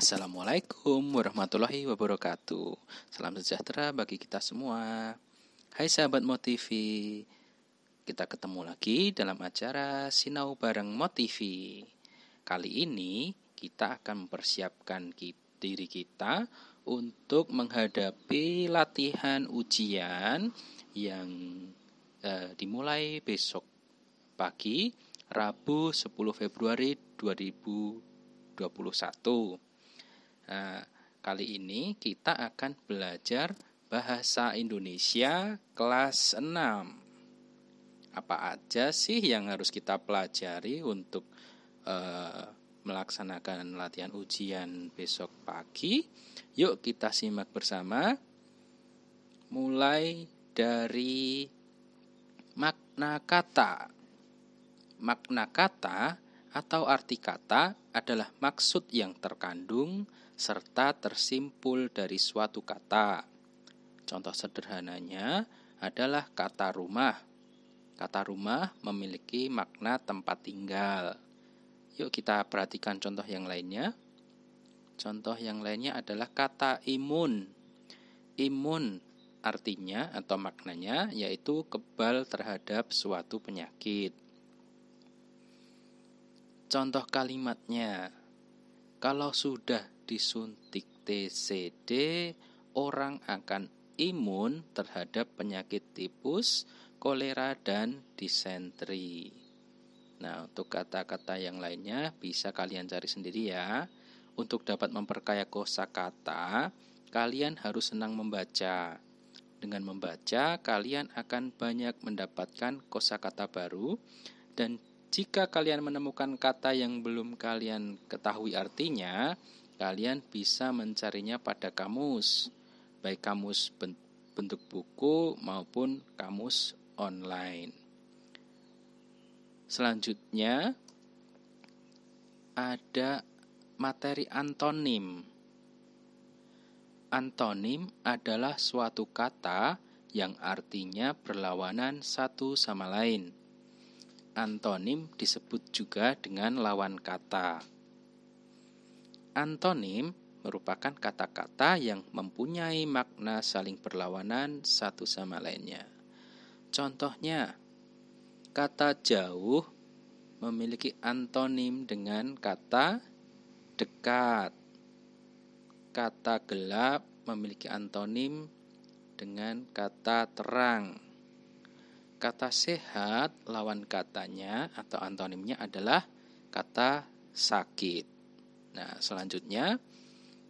Assalamualaikum warahmatullahi wabarakatuh. Salam sejahtera bagi kita semua. Hai sahabat Motivi. Kita ketemu lagi dalam acara Sinau bareng Motivi. Kali ini kita akan mempersiapkan diri kita untuk menghadapi latihan ujian yang eh, dimulai besok pagi Rabu 10 Februari 2021. Nah, kali ini kita akan belajar bahasa Indonesia kelas 6. Apa aja sih yang harus kita pelajari untuk eh, melaksanakan latihan ujian besok pagi? Yuk kita simak bersama. Mulai dari makna kata. Makna kata atau arti kata adalah maksud yang terkandung serta tersimpul dari suatu kata. Contoh sederhananya adalah kata rumah. Kata rumah memiliki makna tempat tinggal. Yuk kita perhatikan contoh yang lainnya. Contoh yang lainnya adalah kata imun. Imun artinya atau maknanya yaitu kebal terhadap suatu penyakit. Contoh kalimatnya, kalau sudah disuntik TCD, orang akan imun terhadap penyakit tipus, kolera, dan disentri. Nah, untuk kata-kata yang lainnya bisa kalian cari sendiri ya. Untuk dapat memperkaya kosakata, kalian harus senang membaca. Dengan membaca, kalian akan banyak mendapatkan kosakata baru dan jika kalian menemukan kata yang belum kalian ketahui artinya, Kalian bisa mencarinya pada kamus, baik kamus bentuk buku maupun kamus online. Selanjutnya ada materi antonim. Antonim adalah suatu kata yang artinya berlawanan satu sama lain. Antonim disebut juga dengan lawan kata. Antonim merupakan kata-kata yang mempunyai makna saling berlawanan satu sama lainnya. Contohnya, kata jauh memiliki antonim dengan kata dekat. Kata gelap memiliki antonim dengan kata terang. Kata sehat lawan katanya atau antonimnya adalah kata sakit. Nah, selanjutnya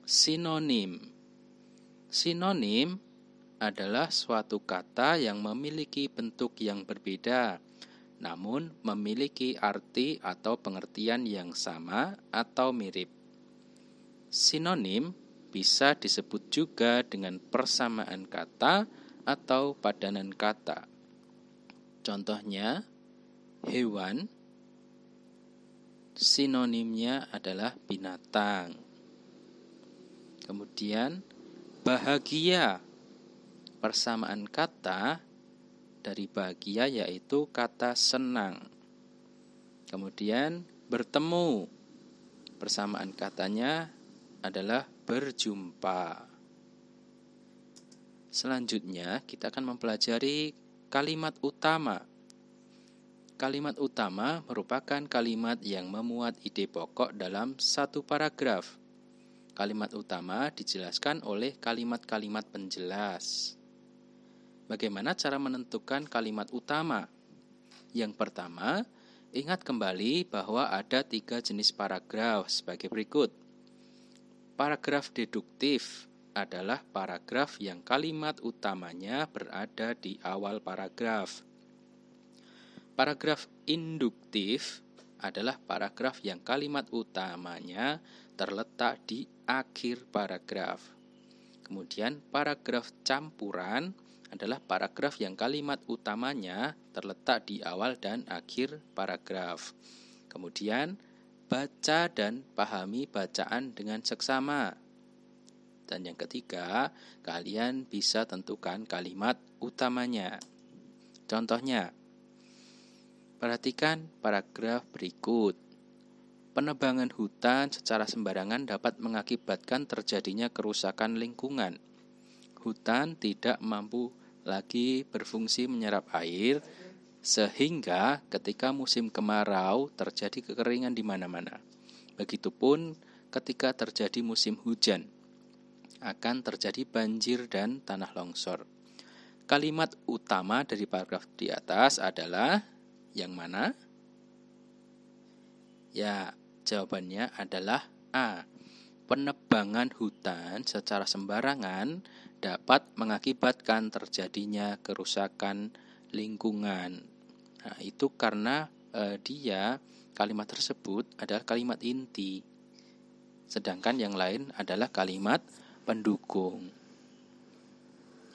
sinonim. Sinonim adalah suatu kata yang memiliki bentuk yang berbeda, namun memiliki arti atau pengertian yang sama atau mirip. Sinonim bisa disebut juga dengan persamaan kata atau padanan kata. Contohnya, hewan sinonimnya adalah binatang. Kemudian bahagia. Persamaan kata dari bahagia yaitu kata senang. Kemudian bertemu. Persamaan katanya adalah berjumpa. Selanjutnya kita akan mempelajari kalimat utama Kalimat utama merupakan kalimat yang memuat ide pokok dalam satu paragraf. Kalimat utama dijelaskan oleh kalimat-kalimat penjelas. Bagaimana cara menentukan kalimat utama? Yang pertama, ingat kembali bahwa ada tiga jenis paragraf sebagai berikut. Paragraf deduktif adalah paragraf yang kalimat utamanya berada di awal paragraf. Paragraf induktif adalah paragraf yang kalimat utamanya terletak di akhir paragraf. Kemudian paragraf campuran adalah paragraf yang kalimat utamanya terletak di awal dan akhir paragraf. Kemudian baca dan pahami bacaan dengan seksama. Dan yang ketiga, kalian bisa tentukan kalimat utamanya. Contohnya, Perhatikan paragraf berikut. Penebangan hutan secara sembarangan dapat mengakibatkan terjadinya kerusakan lingkungan. Hutan tidak mampu lagi berfungsi menyerap air, sehingga ketika musim kemarau terjadi kekeringan di mana-mana. Begitupun ketika terjadi musim hujan, akan terjadi banjir dan tanah longsor. Kalimat utama dari paragraf di atas adalah yang mana? Ya, jawabannya adalah A. Penebangan hutan secara sembarangan dapat mengakibatkan terjadinya kerusakan lingkungan. Nah, itu karena eh, dia kalimat tersebut adalah kalimat inti. Sedangkan yang lain adalah kalimat pendukung.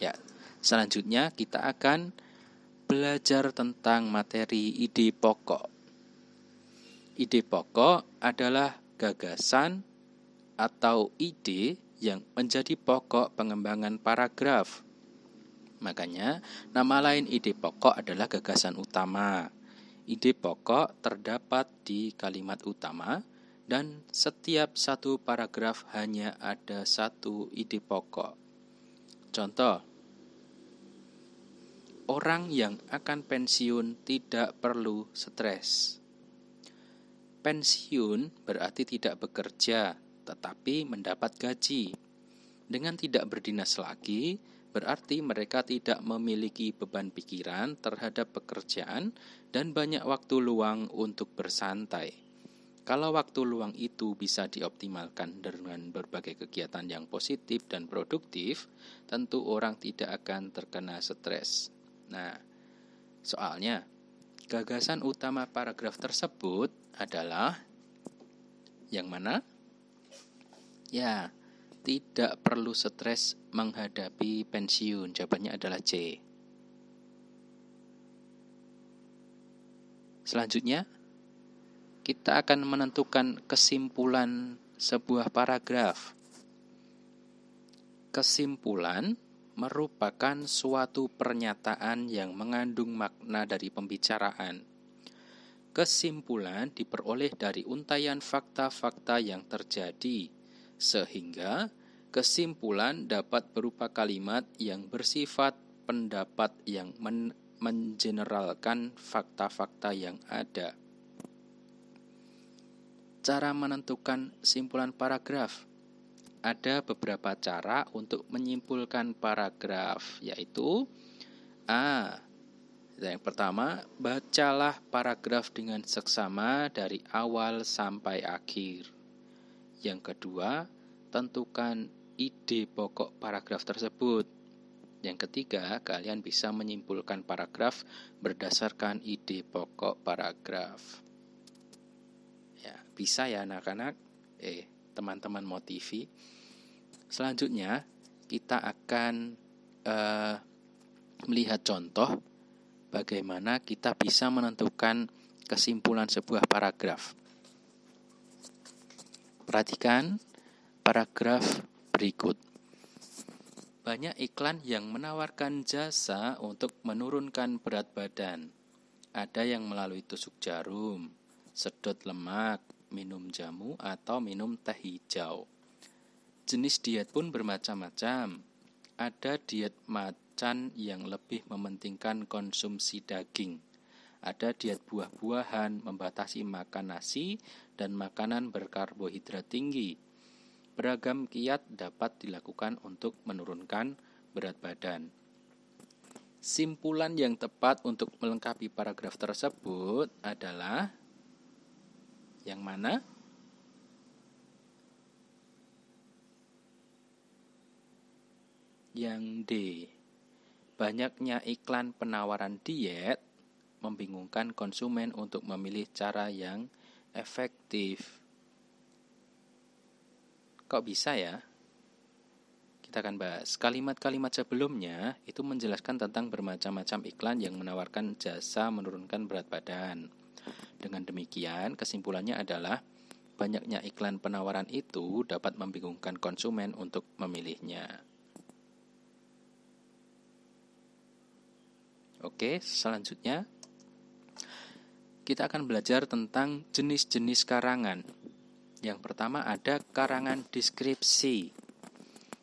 Ya, selanjutnya kita akan belajar tentang materi ide pokok. Ide pokok adalah gagasan atau ide yang menjadi pokok pengembangan paragraf. Makanya, nama lain ide pokok adalah gagasan utama. Ide pokok terdapat di kalimat utama, dan setiap satu paragraf hanya ada satu ide pokok. Contoh: Orang yang akan pensiun tidak perlu stres. Pensiun berarti tidak bekerja, tetapi mendapat gaji. Dengan tidak berdinas lagi, berarti mereka tidak memiliki beban pikiran terhadap pekerjaan dan banyak waktu luang untuk bersantai. Kalau waktu luang itu bisa dioptimalkan dengan berbagai kegiatan yang positif dan produktif, tentu orang tidak akan terkena stres. Nah, soalnya gagasan utama paragraf tersebut adalah yang mana? Ya, tidak perlu stres menghadapi pensiun. Jawabannya adalah C. Selanjutnya, kita akan menentukan kesimpulan sebuah paragraf. Kesimpulan merupakan suatu pernyataan yang mengandung makna dari pembicaraan. Kesimpulan diperoleh dari untayan fakta-fakta yang terjadi, sehingga kesimpulan dapat berupa kalimat yang bersifat pendapat yang men mengeneralkan fakta-fakta yang ada. Cara menentukan simpulan paragraf ada beberapa cara untuk menyimpulkan paragraf, yaitu A. Yang pertama, bacalah paragraf dengan seksama dari awal sampai akhir. Yang kedua, tentukan ide pokok paragraf tersebut. Yang ketiga, kalian bisa menyimpulkan paragraf berdasarkan ide pokok paragraf. Ya, bisa ya anak-anak. Eh, teman-teman motivi. Selanjutnya, kita akan uh, melihat contoh bagaimana kita bisa menentukan kesimpulan sebuah paragraf. Perhatikan paragraf berikut. Banyak iklan yang menawarkan jasa untuk menurunkan berat badan. Ada yang melalui tusuk jarum, sedot lemak, minum jamu, atau minum teh hijau. Jenis diet pun bermacam-macam. Ada diet macan yang lebih mementingkan konsumsi daging. Ada diet buah-buahan membatasi makan nasi dan makanan berkarbohidrat tinggi. Beragam kiat dapat dilakukan untuk menurunkan berat badan. Simpulan yang tepat untuk melengkapi paragraf tersebut adalah yang mana? yang D. Banyaknya iklan penawaran diet membingungkan konsumen untuk memilih cara yang efektif. Kok bisa ya? Kita akan bahas kalimat-kalimat sebelumnya itu menjelaskan tentang bermacam-macam iklan yang menawarkan jasa menurunkan berat badan. Dengan demikian, kesimpulannya adalah banyaknya iklan penawaran itu dapat membingungkan konsumen untuk memilihnya. Oke, selanjutnya kita akan belajar tentang jenis-jenis karangan. Yang pertama ada karangan deskripsi.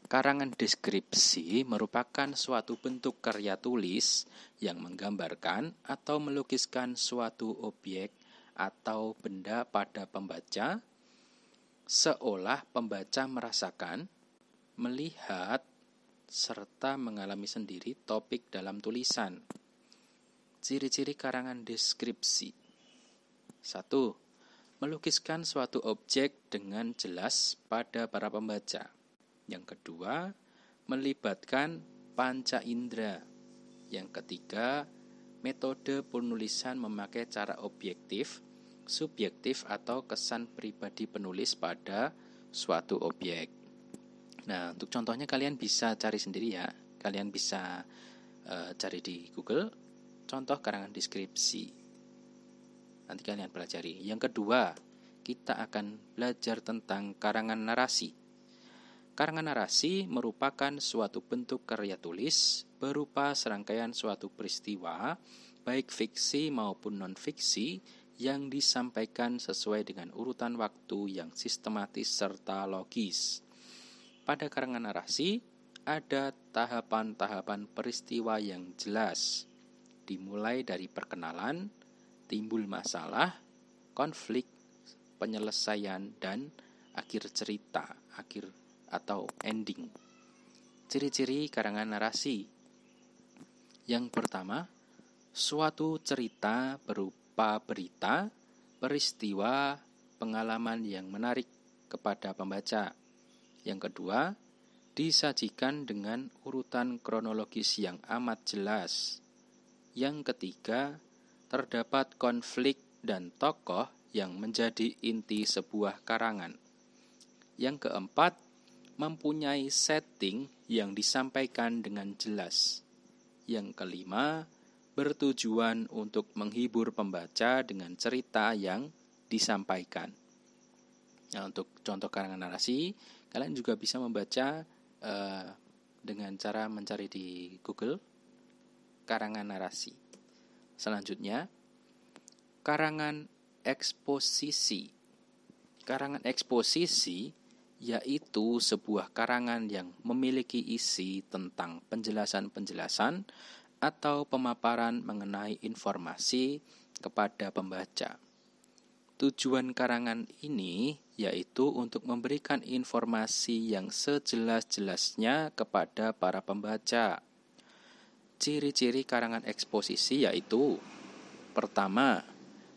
Karangan deskripsi merupakan suatu bentuk karya tulis yang menggambarkan atau melukiskan suatu objek atau benda pada pembaca seolah pembaca merasakan, melihat, serta mengalami sendiri topik dalam tulisan. Ciri-ciri karangan deskripsi 1. Melukiskan suatu objek dengan jelas pada para pembaca. Yang kedua, melibatkan panca indera. Yang ketiga, metode penulisan memakai cara objektif, subjektif atau kesan pribadi penulis pada suatu objek. Nah, untuk contohnya kalian bisa cari sendiri ya. Kalian bisa uh, cari di Google contoh karangan deskripsi. Nanti kalian pelajari. Yang kedua, kita akan belajar tentang karangan narasi. Karangan narasi merupakan suatu bentuk karya tulis berupa serangkaian suatu peristiwa, baik fiksi maupun non-fiksi, yang disampaikan sesuai dengan urutan waktu yang sistematis serta logis. Pada karangan narasi, ada tahapan-tahapan peristiwa yang jelas dimulai dari perkenalan, timbul masalah, konflik, penyelesaian, dan akhir cerita, akhir atau ending. Ciri-ciri karangan narasi yang pertama, suatu cerita berupa berita, peristiwa, pengalaman yang menarik kepada pembaca. Yang kedua, disajikan dengan urutan kronologis yang amat jelas. Yang ketiga, terdapat konflik dan tokoh yang menjadi inti sebuah karangan. Yang keempat, mempunyai setting yang disampaikan dengan jelas. Yang kelima, bertujuan untuk menghibur pembaca dengan cerita yang disampaikan. Nah, untuk contoh karangan narasi, kalian juga bisa membaca uh, dengan cara mencari di Google karangan narasi. Selanjutnya, karangan eksposisi. Karangan eksposisi yaitu sebuah karangan yang memiliki isi tentang penjelasan-penjelasan atau pemaparan mengenai informasi kepada pembaca. Tujuan karangan ini yaitu untuk memberikan informasi yang sejelas-jelasnya kepada para pembaca. Ciri-ciri karangan eksposisi yaitu Pertama,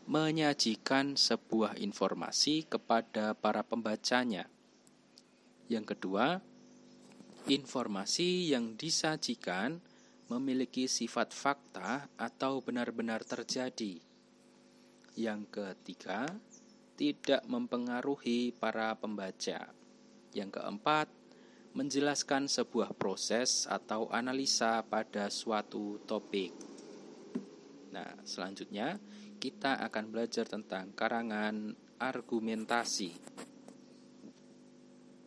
menyajikan sebuah informasi kepada para pembacanya. Yang kedua, informasi yang disajikan memiliki sifat fakta atau benar-benar terjadi. Yang ketiga, tidak mempengaruhi para pembaca. Yang keempat, menjelaskan sebuah proses atau analisa pada suatu topik. Nah, selanjutnya kita akan belajar tentang karangan argumentasi.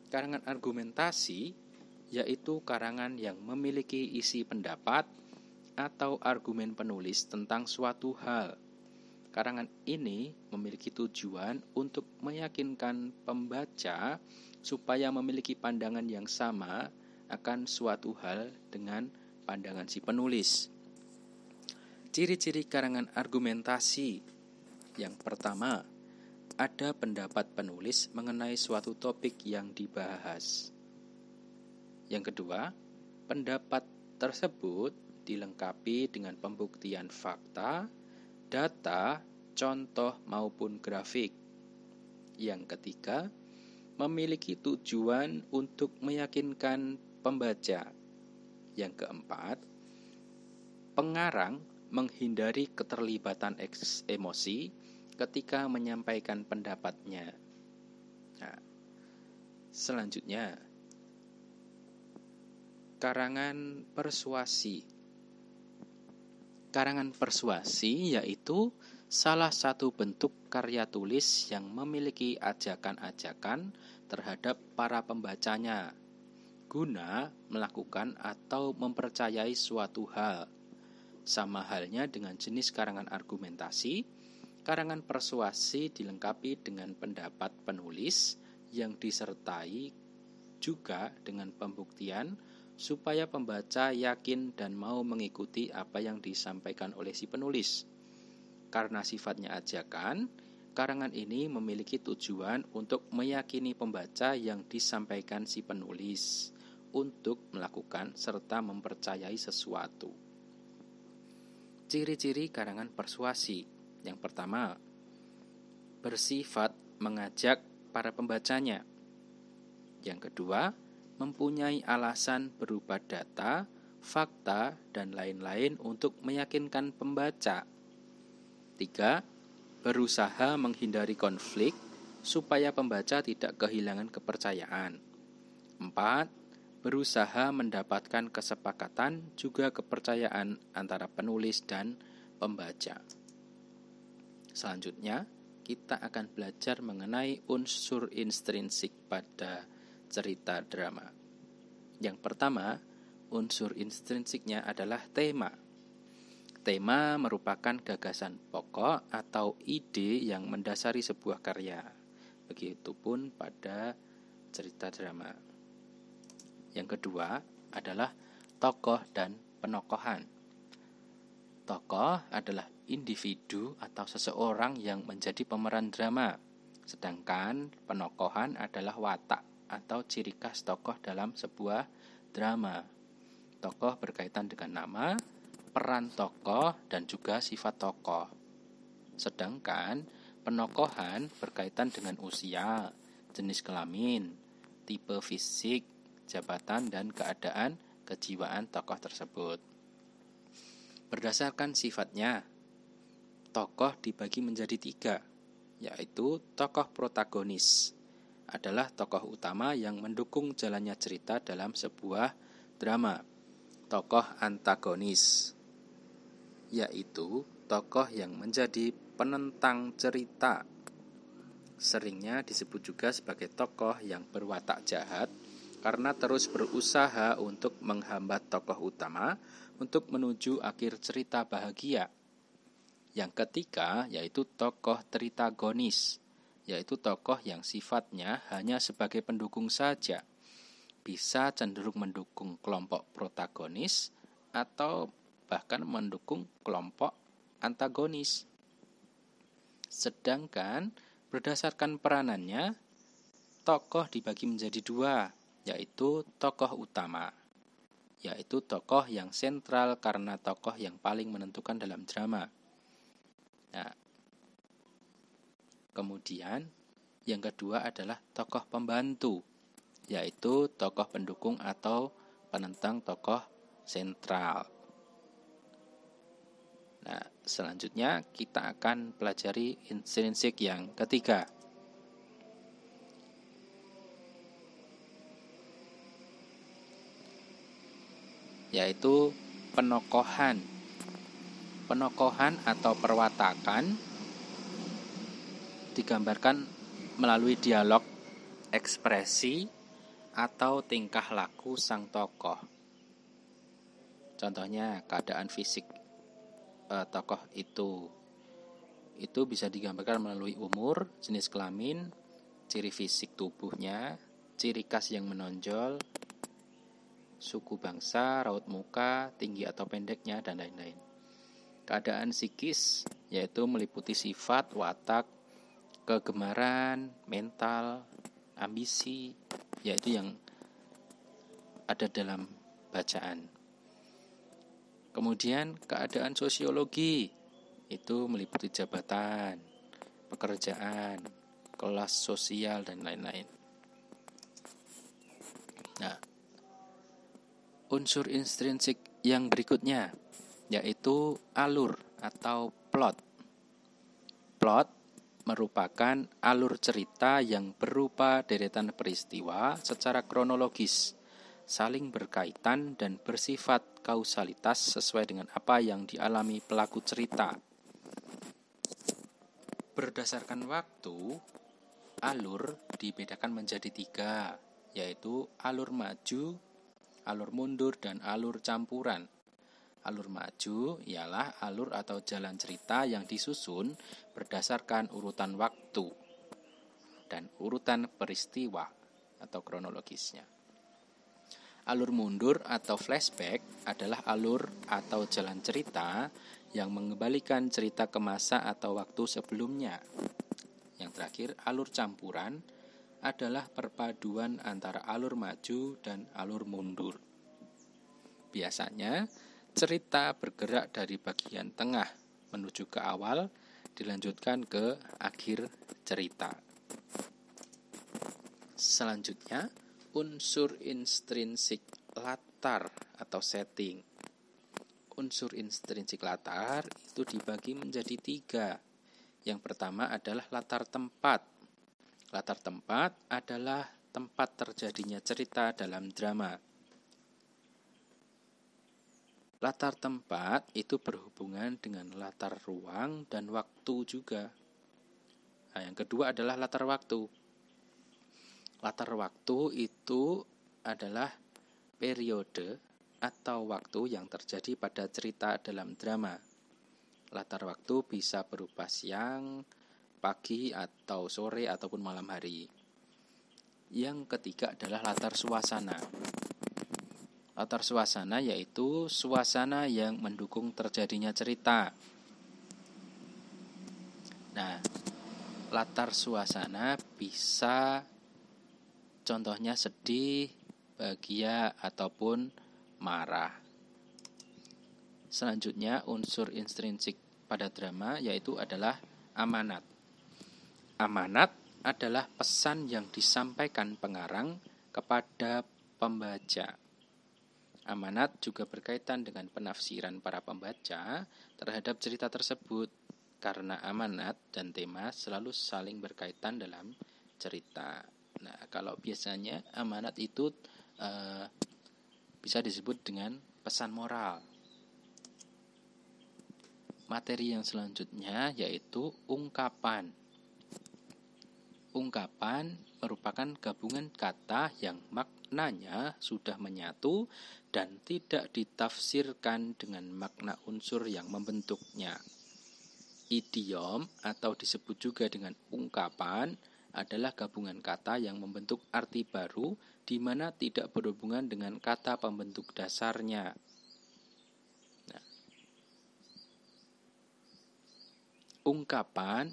Karangan argumentasi yaitu karangan yang memiliki isi pendapat atau argumen penulis tentang suatu hal Karangan ini memiliki tujuan untuk meyakinkan pembaca supaya memiliki pandangan yang sama akan suatu hal dengan pandangan si penulis. Ciri-ciri karangan argumentasi yang pertama, ada pendapat penulis mengenai suatu topik yang dibahas. Yang kedua, pendapat tersebut dilengkapi dengan pembuktian fakta data, contoh, maupun grafik. Yang ketiga, memiliki tujuan untuk meyakinkan pembaca. Yang keempat, pengarang menghindari keterlibatan emosi ketika menyampaikan pendapatnya. Nah, selanjutnya, karangan persuasi Karangan persuasi yaitu salah satu bentuk karya tulis yang memiliki ajakan-ajakan terhadap para pembacanya guna melakukan atau mempercayai suatu hal. Sama halnya dengan jenis karangan argumentasi, karangan persuasi dilengkapi dengan pendapat penulis yang disertai juga dengan pembuktian supaya pembaca yakin dan mau mengikuti apa yang disampaikan oleh si penulis. Karena sifatnya ajakan, karangan ini memiliki tujuan untuk meyakini pembaca yang disampaikan si penulis untuk melakukan serta mempercayai sesuatu. Ciri-ciri karangan persuasi yang pertama bersifat mengajak para pembacanya. Yang kedua, mempunyai alasan berupa data, fakta, dan lain-lain untuk meyakinkan pembaca. 3. Berusaha menghindari konflik supaya pembaca tidak kehilangan kepercayaan. 4. Berusaha mendapatkan kesepakatan juga kepercayaan antara penulis dan pembaca. Selanjutnya, kita akan belajar mengenai unsur intrinsik pada cerita drama. Yang pertama, unsur intrinsiknya adalah tema. Tema merupakan gagasan pokok atau ide yang mendasari sebuah karya. Begitupun pada cerita drama. Yang kedua adalah tokoh dan penokohan. Tokoh adalah individu atau seseorang yang menjadi pemeran drama, sedangkan penokohan adalah watak atau ciri khas tokoh dalam sebuah drama. Tokoh berkaitan dengan nama, peran tokoh, dan juga sifat tokoh. Sedangkan penokohan berkaitan dengan usia, jenis kelamin, tipe fisik, jabatan, dan keadaan kejiwaan tokoh tersebut. Berdasarkan sifatnya, tokoh dibagi menjadi tiga, yaitu tokoh protagonis, adalah tokoh utama yang mendukung jalannya cerita dalam sebuah drama. Tokoh antagonis yaitu tokoh yang menjadi penentang cerita. Seringnya disebut juga sebagai tokoh yang berwatak jahat karena terus berusaha untuk menghambat tokoh utama untuk menuju akhir cerita bahagia. Yang ketiga yaitu tokoh tritagonis yaitu tokoh yang sifatnya hanya sebagai pendukung saja, bisa cenderung mendukung kelompok protagonis atau bahkan mendukung kelompok antagonis. Sedangkan berdasarkan peranannya, tokoh dibagi menjadi dua, yaitu tokoh utama, yaitu tokoh yang sentral karena tokoh yang paling menentukan dalam drama. Nah, Kemudian yang kedua adalah tokoh pembantu, yaitu tokoh pendukung atau penentang tokoh sentral. Nah, selanjutnya kita akan pelajari intrinsik yang ketiga. yaitu penokohan. Penokohan atau perwatakan digambarkan melalui dialog ekspresi atau tingkah laku sang tokoh. Contohnya keadaan fisik eh, tokoh itu itu bisa digambarkan melalui umur, jenis kelamin, ciri fisik tubuhnya, ciri khas yang menonjol, suku bangsa, raut muka, tinggi atau pendeknya dan lain-lain. Keadaan psikis yaitu meliputi sifat, watak, kegemaran, mental, ambisi, yaitu yang ada dalam bacaan. Kemudian keadaan sosiologi itu meliputi jabatan, pekerjaan, kelas sosial dan lain-lain. Nah, unsur intrinsik yang berikutnya yaitu alur atau plot. Plot merupakan alur cerita yang berupa deretan peristiwa secara kronologis, saling berkaitan dan bersifat kausalitas sesuai dengan apa yang dialami pelaku cerita. Berdasarkan waktu, alur dibedakan menjadi tiga, yaitu alur maju, alur mundur, dan alur campuran. Alur maju ialah alur atau jalan cerita yang disusun berdasarkan urutan waktu dan urutan peristiwa atau kronologisnya. Alur mundur atau flashback adalah alur atau jalan cerita yang mengembalikan cerita ke masa atau waktu sebelumnya. Yang terakhir, alur campuran adalah perpaduan antara alur maju dan alur mundur. Biasanya, Cerita bergerak dari bagian tengah menuju ke awal, dilanjutkan ke akhir cerita. Selanjutnya, unsur intrinsik latar atau setting. Unsur intrinsik latar itu dibagi menjadi tiga. Yang pertama adalah latar tempat. Latar tempat adalah tempat terjadinya cerita dalam drama. Latar tempat itu berhubungan dengan latar ruang dan waktu juga. Nah, yang kedua adalah latar waktu. Latar waktu itu adalah periode atau waktu yang terjadi pada cerita dalam drama. Latar waktu bisa berupa siang, pagi, atau sore, ataupun malam hari. Yang ketiga adalah latar suasana latar suasana yaitu suasana yang mendukung terjadinya cerita. Nah, latar suasana bisa contohnya sedih, bahagia ataupun marah. Selanjutnya unsur intrinsik pada drama yaitu adalah amanat. Amanat adalah pesan yang disampaikan pengarang kepada pembaca. Amanat juga berkaitan dengan penafsiran para pembaca terhadap cerita tersebut, karena amanat dan tema selalu saling berkaitan dalam cerita. Nah, kalau biasanya amanat itu eh, bisa disebut dengan pesan moral. Materi yang selanjutnya yaitu ungkapan ungkapan merupakan gabungan kata yang maknanya sudah menyatu dan tidak ditafsirkan dengan makna unsur yang membentuknya. Idiom atau disebut juga dengan ungkapan adalah gabungan kata yang membentuk arti baru di mana tidak berhubungan dengan kata pembentuk dasarnya. Nah, ungkapan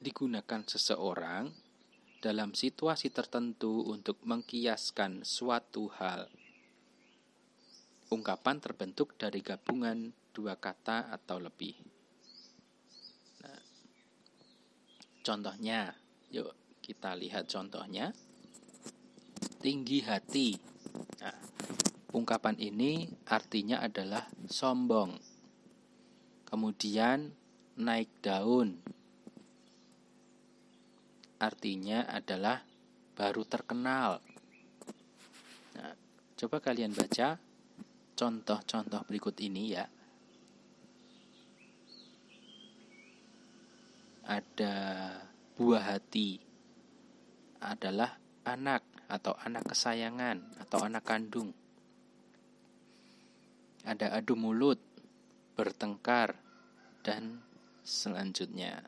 digunakan seseorang dalam situasi tertentu untuk mengkiaskan suatu hal. Ungkapan terbentuk dari gabungan dua kata atau lebih. Nah, contohnya, yuk kita lihat contohnya. Tinggi hati. Nah, ungkapan ini artinya adalah sombong. Kemudian naik daun artinya adalah baru terkenal. Nah, coba kalian baca contoh-contoh berikut ini ya. Ada buah hati adalah anak atau anak kesayangan atau anak kandung. Ada adu mulut, bertengkar, dan selanjutnya.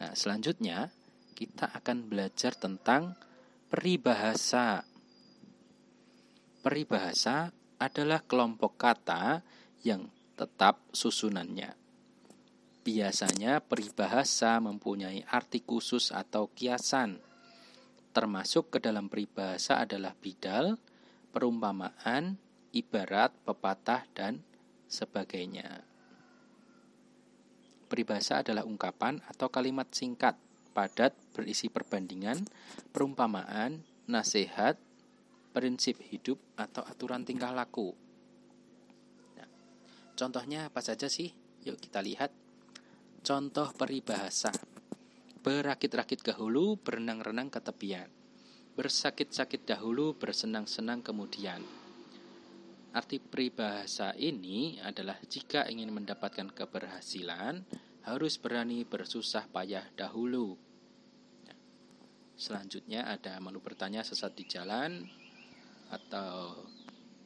Nah, selanjutnya kita akan belajar tentang peribahasa. Peribahasa adalah kelompok kata yang tetap susunannya. Biasanya peribahasa mempunyai arti khusus atau kiasan. Termasuk ke dalam peribahasa adalah bidal, perumpamaan, ibarat, pepatah, dan sebagainya. Peribahasa adalah ungkapan atau kalimat singkat, padat, berisi perbandingan, perumpamaan, nasihat, prinsip hidup, atau aturan tingkah laku. Nah, contohnya apa saja sih? Yuk kita lihat. Contoh peribahasa. Berakit-rakit ke hulu, berenang-renang ke tepian. Bersakit-sakit dahulu, bersenang-senang kemudian Arti peribahasa ini adalah jika ingin mendapatkan keberhasilan, harus berani bersusah payah dahulu. Selanjutnya ada menu bertanya sesat di jalan atau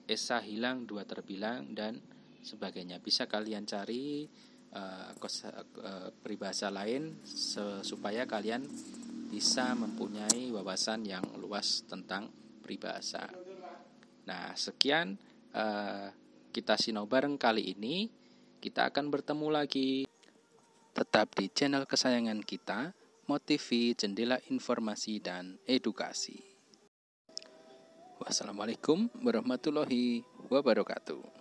esa hilang dua terbilang dan sebagainya. Bisa kalian cari uh, uh, peribahasa lain supaya kalian bisa mempunyai wawasan yang luas tentang peribahasa. Nah, sekian Eh, kita sinau bareng kali ini kita akan bertemu lagi tetap di channel kesayangan kita Motivi Jendela Informasi dan Edukasi. Wassalamualaikum warahmatullahi wabarakatuh.